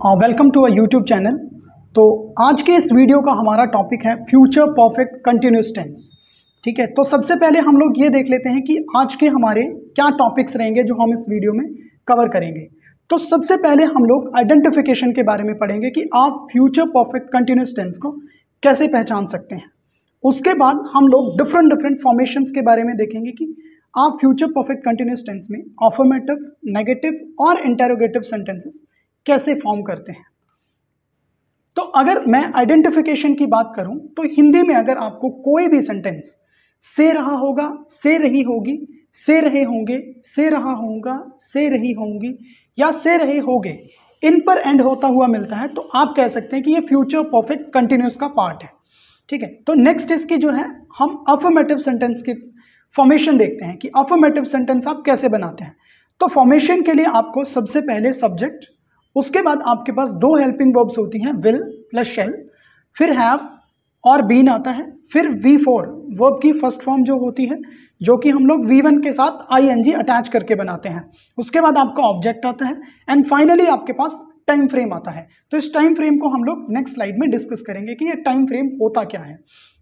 welcome to our YouTube channel तो आज के इस वीडियो का हमारा टॉपिक है फ्यूचर परफेक्ट कंटिन्यूस टेंस ठीक है तो सबसे पहले हम लोग ये देख लेते हैं कि आज के हमारे क्या टॉपिक्स रहेंगे जो हम इस वीडियो में कवर करेंगे तो सबसे पहले हम लोग आइडेंटिफिकेशन के बारे में पढ़ेंगे कि आप फ्यूचर परफेक्ट कंटिन्यूस टेंस को कैसे पहचान सकते हैं उसके बाद हम लोग डिफरेंट डिफरेंट फॉर्मेशंस के बारे में देखेंगे कि आप फ्यूचर परफेक्ट कंटिन्यूस टेंस में ऑफर्मेटिव नेगेटिव और इंटेरोगेटिव सेंटेंसेस कैसे फॉर्म करते हैं तो अगर मैं आइडेंटिफिकेशन की बात करूं तो हिंदी में अगर आपको कोई भी सेंटेंस से रहा होगा से रही होगी से रहे होंगे से रहा होगा से रही होंगी या से रहे होंगे इन पर एंड होता हुआ मिलता है तो आप कह सकते हैं कि ये फ्यूचर परफेक्ट कंटिन्यूस का पार्ट है ठीक है तो नेक्स्ट इसकी जो है हम अफर्मेटिव सेंटेंस की फॉर्मेशन देखते हैं कि अफर्मेटिव सेंटेंस आप कैसे बनाते हैं तो फॉर्मेशन के लिए आपको सबसे पहले सब्जेक्ट उसके बाद आपके पास दो हेल्पिंग वर्ब्स होती हैं विल प्लस शेल फिर हैव और बीन आता है फिर वी फोर वर्ब की फर्स्ट फॉर्म जो होती है जो कि हम लोग वी वन के साथ आई एन जी अटैच करके बनाते हैं उसके बाद आपका ऑब्जेक्ट आता है एंड फाइनली आपके पास टाइम फ्रेम आता है तो इस टाइम फ्रेम को हम लोग नेक्स्ट स्लाइड में डिस्कस करेंगे कि ये टाइम फ्रेम होता क्या है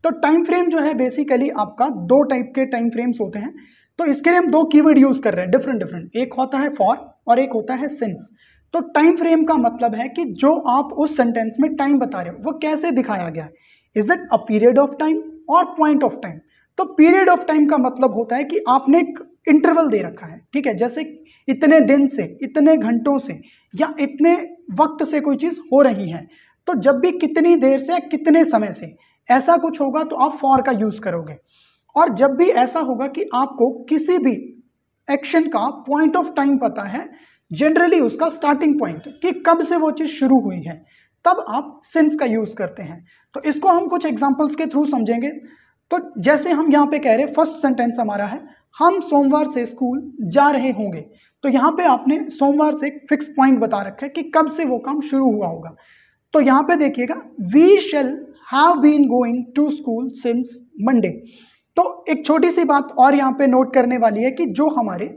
तो टाइम फ्रेम जो है बेसिकली आपका दो टाइप के टाइम फ्रेम्स होते हैं तो इसके लिए हम दो कीवर्ड यूज़ कर रहे हैं डिफरेंट डिफरेंट एक होता है फॉर और एक होता है सिंस तो टाइम फ्रेम का मतलब है कि जो आप उस सेंटेंस में टाइम बता रहे हो वो कैसे दिखाया गया है is it a period of time और पॉइंट ऑफ टाइम तो पीरियड ऑफ टाइम का मतलब होता है कि आपने एक इंटरवल दे रखा है ठीक है जैसे इतने दिन से इतने घंटों से या इतने वक्त से कोई चीज़ हो रही है तो जब भी कितनी देर से या कितने समय से ऐसा कुछ होगा तो आप फॉर का यूज़ करोगे और जब भी ऐसा होगा कि आपको किसी भी एक्शन का पॉइंट ऑफ टाइम पता है जनरली उसका स्टार्टिंग पॉइंट कि कब से वो चीज़ शुरू हुई है तब आप सिंस का यूज़ करते हैं तो इसको हम कुछ एग्जाम्पल्स के थ्रू समझेंगे तो जैसे हम यहाँ पे कह रहे फर्स्ट सेंटेंस हमारा है हम सोमवार से स्कूल जा रहे होंगे तो यहाँ पे आपने सोमवार से एक फिक्स पॉइंट बता रखा है कि कब से वो काम शुरू हुआ होगा तो यहाँ पे देखिएगा we shall have been going to school since Monday तो एक छोटी सी बात और यहाँ पे नोट करने वाली है कि जो हमारे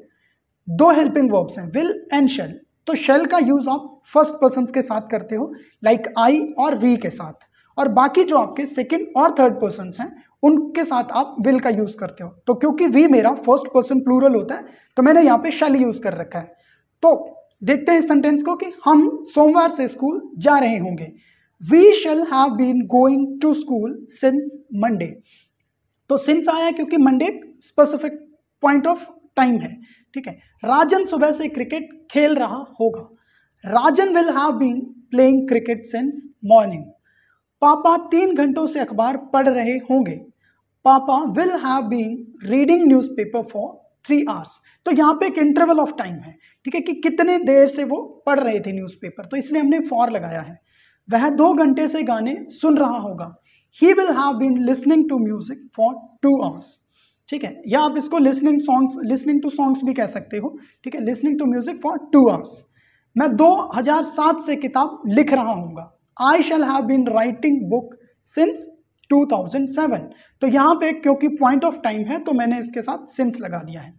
दो हेल्पिंग वर्ब्स हैं विल एंड शेल तो शेल का यूज़ आप फर्स्ट पर्सन के साथ करते हो लाइक आई और वी के साथ और बाकी जो आपके सेकेंड और थर्ड पर्सन हैं उनके साथ आप विल का यूज़ करते हो तो क्योंकि वी मेरा फर्स्ट पर्सन प्लूरल होता है तो मैंने यहाँ पे शेल यूज़ कर रखा है तो देखते हैं सेंटेंस को कि हम सोमवार से स्कूल जा रहे होंगे we shall have been going to school since Monday तो सिंस आया क्योंकि Monday specific point of time है ठीक है राजन सुबह से क्रिकेट खेल रहा होगा Rajan will have been playing cricket since morning पापा तीन घंटों से अखबार पढ़ रहे होंगे Papa will have been reading newspaper for three hours तो यहाँ पे एक इंटरवल ऑफ टाइम है ठीक है कि कितने देर से वो पढ़ रहे थे न्यूज़पेपर तो इसलिए हमने फॉर लगाया है वह दो घंटे से गाने सुन रहा होगा he will have been listening to music for two hours ठीक है या आप इसको listening song listening to songs भी कह सकते हो ठीक है listening to music for two hours मैं 2007 से किताब लिख रहा हूँ I shall have been writing book since 2007 तो यहाँ पे क्योंकि पॉइंट ऑफ टाइम है तो मैंने इसके साथ सिंस लगा दिया है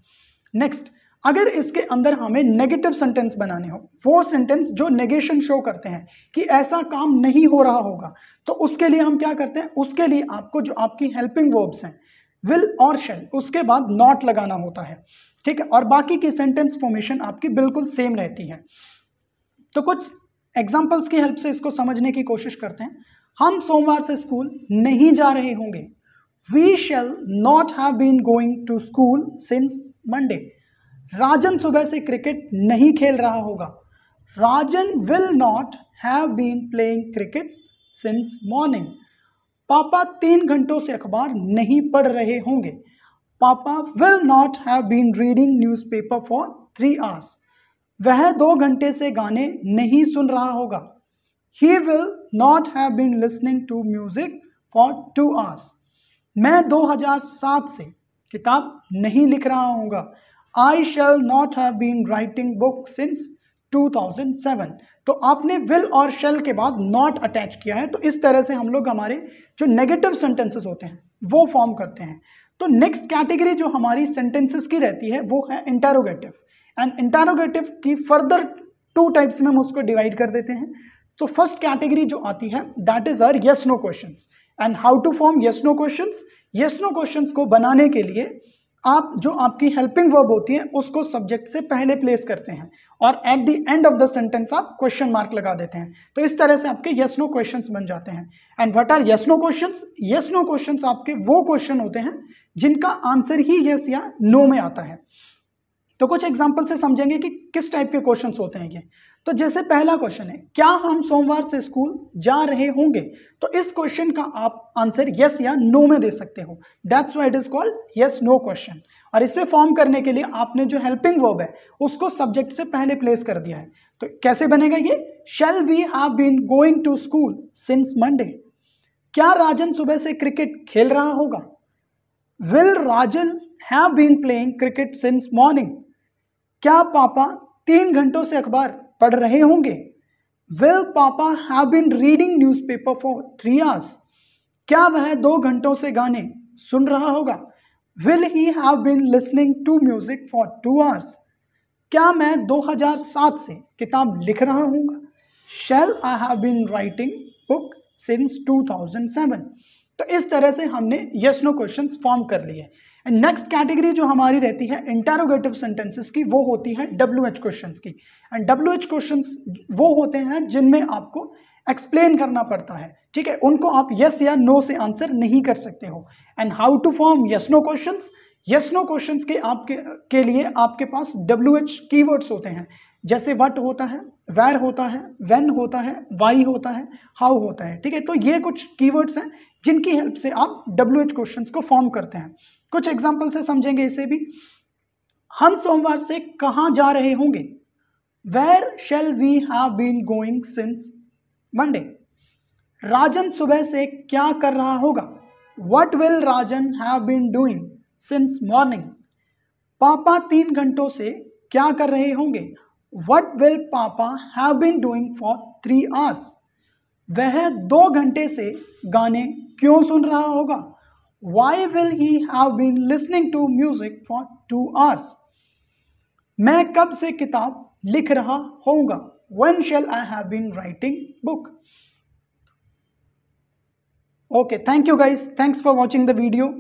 नेक्स्ट अगर इसके अंदर हमें नेगेटिव सेंटेंस बनाने हो वो सेंटेंस जो नेगेशन शो करते हैं कि ऐसा काम नहीं हो रहा होगा तो उसके लिए हम क्या करते हैं उसके लिए आपको जो आपकी हेल्पिंग वर्ब्स हैं विल और शेल उसके बाद नॉट लगाना होता है ठीक है और बाकी की सेंटेंस फॉर्मेशन आपकी बिल्कुल सेम रहती है तो कुछ एग्जाम्पल्स की हेल्प से इसको समझने की कोशिश करते हैं हम सोमवार से स्कूल नहीं जा रहे होंगे we shall not have been going to school since Monday Rajan सुबह से क्रिकेट नहीं खेल रहा होगा Rajan will not have been playing cricket since morning पापा तीन घंटों से अखबार नहीं पढ़ रहे होंगे Papa will not have been reading newspaper for three hours वह दो घंटे से गाने नहीं सुन रहा होगा he will not have been listening to music for two hours मैं 2007 से किताब नहीं लिख रहा होगा I shall not have been writing book since 2007 तो आपने विल और शेल के बाद नॉट अटैच किया है तो इस तरह से हम लोग हमारे जो नेगेटिव सेंटेंसेस होते हैं वो फॉर्म करते हैं तो नेक्स्ट कैटेगरी जो हमारी सेंटेंसेस की रहती है वो है इंटेरोगेटिव एंड इंटेरोगेटिव की फर्दर टू टाइप्स में हम उसको डिवाइड कर देते हैं तो फर्स्ट कैटेगरी जो आती है that is are yes no question and how to form yes no question yes no question को बनाने के लिए आप जो आपकी हेल्पिंग वर्ब होती है उसको सब्जेक्ट से पहले प्लेस करते हैं और at the end of the sentence आप क्वेश्चन मार्क लगा देते हैं तो इस तरह से आपके यस नो क्वेश्चन बन जाते हैं and what are yes no question yes no question आपके वो क्वेश्चन होते हैं जिनका आंसर ही यस या नो में आता है तो कुछ एग्जाम्पल से समझेंगे कि किस टाइप के क्वेश्चन होते हैं ये तो जैसे पहला क्वेश्चन है क्या हम सोमवार से स्कूल जा रहे होंगे तो इस क्वेश्चन का आप आंसर यस या नो में दे सकते हो that's why it is called yes no question और इसे फॉर्म करने के लिए आपने जो हेल्पिंग वर्ब है उसको सब्जेक्ट से पहले प्लेस कर दिया है तो कैसे बनेगा ये shall we have been going to school since Monday क्या राजन सुबह से क्रिकेट खेल रहा होगा will Rajan have been playing cricket since morning क्या पापा तीन घंटों से अखबार पढ़ रहे होंगे will Papa have been reading newspaper for three hours क्या वह दो घंटों से गाने सुन रहा होगा will he have been listening to music for two hours क्या मैं 2007 से किताब लिख रहा हूँ shall I have been writing book since 2007 तो इस तरह से हमने यशनो क्वेश्चन फॉर्म कर लिए एंड नेक्स्ट कैटेगरी जो हमारी रहती है इंटेरोगेटिव सेंटेंसेस की वो होती है डब्ल्यू एच क्वेश्चन की एंड डब्ल्यू एच क्वेश्चन वो होते हैं जिनमें आपको एक्सप्लेन करना पड़ता है ठीक है उनको आप यस yes या नो no से आंसर नहीं कर सकते हो and how to form yes no questions yes no question के आपके के लिए आपके पास डब्ल्यू एच की होते हैं जैसे वट होता है वेर होता है वेन होता है वाई होता है हाउ होता है ठीक है तो ये कुछ कीवर्ड्स हैं जिनकी हेल्प से आप डब्ल्यू एच क्वेश्चन को फॉर्म करते हैं कुछ एग्जाम्पल से समझेंगे इसे भी हम सोमवार से कहाँ जा रहे होंगे where shall we have been going since Monday Rajan सुबह से क्या कर रहा होगा what will Rajan have been doing since morning पापा तीन घंटों से क्या कर रहे होंगे what will Papa have been doing for three hours वह दो घंटे से गाने क्यों सुन रहा होगा why will he have been listening to music for two hours मैं कब से किताब लिख रहा होगा when shall I have been writing book okay thank you guys thanks for watching the video